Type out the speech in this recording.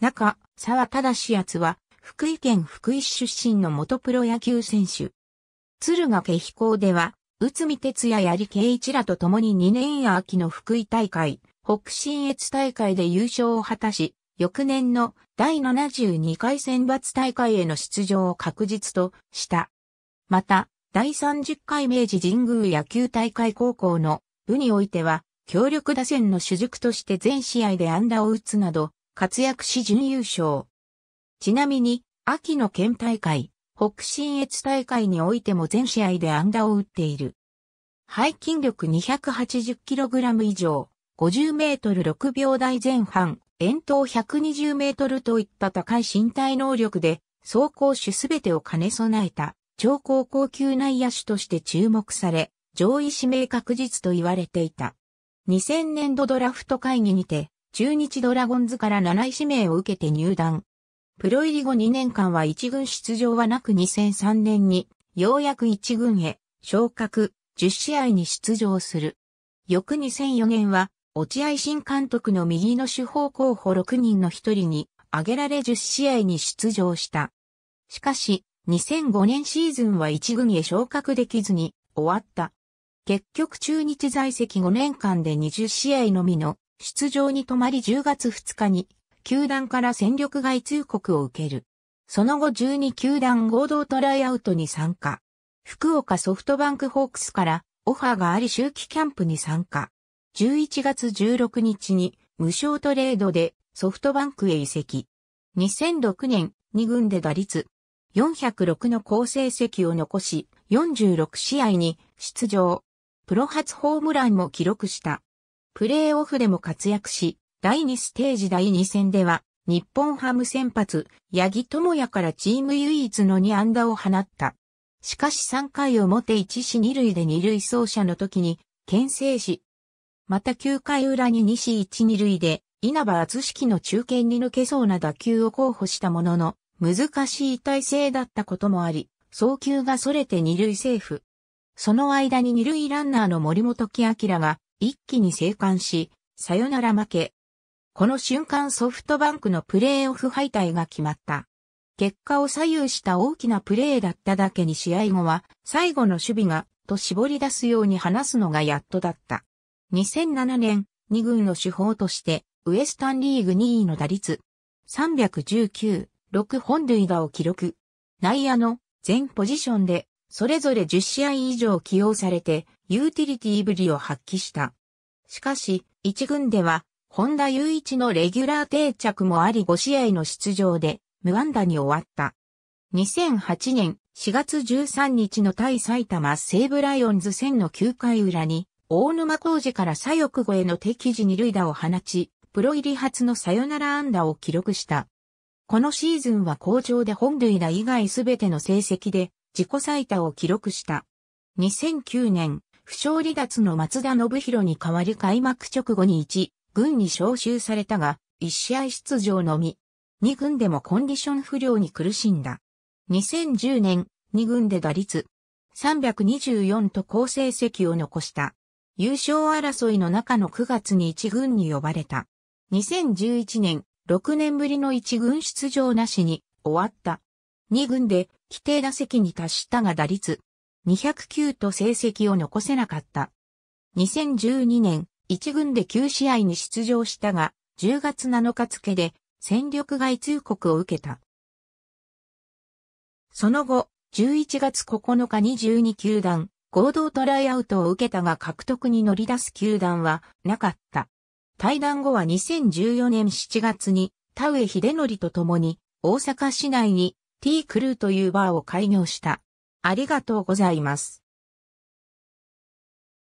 中、沢正奴は、福井県福井市出身の元プロ野球選手。敦賀家飛行では、内海哲也やり圭一らと共に2年秋の福井大会、北信越大会で優勝を果たし、翌年の第72回選抜大会への出場を確実とした。また、第30回明治神宮野球大会高校の部においては、強力打線の主軸として全試合で安打を打つなど、活躍し準優勝。ちなみに、秋の県大会、北信越大会においても全試合で安打を打っている。背筋力 280kg 以上、50メートル6秒台前半、遠投120メートルといった高い身体能力で、走行手すべてを兼ね備えた、超高校級内野手として注目され、上位指名確実と言われていた。2000年度ドラフト会議にて、中日ドラゴンズから7位指名を受けて入団。プロ入り後2年間は1軍出場はなく2003年に、ようやく1軍へ、昇格、10試合に出場する。翌2004年は、落合新監督の右の主砲候補6人の1人に、挙げられ10試合に出場した。しかし、2005年シーズンは1軍へ昇格できずに終わった。結局中日在籍5年間で20試合のみの出場に止まり10月2日に、球団から戦力外通告を受ける。その後12球団合同トライアウトに参加。福岡ソフトバンクホークスからオファーがあり周期キャンプに参加。11月16日に無償トレードでソフトバンクへ移籍。2006年2軍で打率406の好成績を残し46試合に出場。プロ初ホームランも記録した。プレーオフでも活躍し、第2ステージ第2戦では、日本ハム先発、八木智也からチーム唯一の2安打を放った。しかし3回表1死2塁で2塁走者の時に、牽制し、また9回裏に2死1、2塁で、稲葉厚式の中堅に抜けそうな打球を候補したものの、難しい体勢だったこともあり、送球が逸れて2塁セーフ。その間に2塁ランナーの森本木明が、一気に生還し、さよなら負け。この瞬間ソフトバンクのプレーオフ敗退が決まった。結果を左右した大きなプレーだっただけに試合後は最後の守備がと絞り出すように話すのがやっとだった。2007年2軍の手法としてウエスタンリーグ2位の打率319、6本塁打を記録。内野の全ポジションでそれぞれ10試合以上起用されてユーティリティぶりを発揮した。しかし、一軍では、本田雄一のレギュラー定着もあり5試合の出場で、無安打に終わった。2008年4月13日の対埼玉西武ライオンズ戦の9回裏に、大沼浩二から左翼後への敵時二塁打を放ち、プロ入り初のサヨナラ安打を記録した。このシーズンは好調で本塁打以外すべての成績で自己最多を記録した。2009年不詳離脱の松田信弘に代わり開幕直後に1、軍に招集されたが、1試合出場のみ。2軍でもコンディション不良に苦しんだ。2010年、2軍で打率324と好成績を残した。優勝争いの中の9月に1軍に呼ばれた。2011年、6年ぶりの1軍出場なしに終わった。2軍で規定打席に達したが打率209と成績を残せなかった。2012年、1軍で9試合に出場したが、10月7日付で戦力外通告を受けた。その後、11月9日に12球団、合同トライアウトを受けたが獲得に乗り出す球団はなかった。対談後は2014年7月に田上秀則と共に大阪市内に T クルーというバーを開業した。ありがとうございます。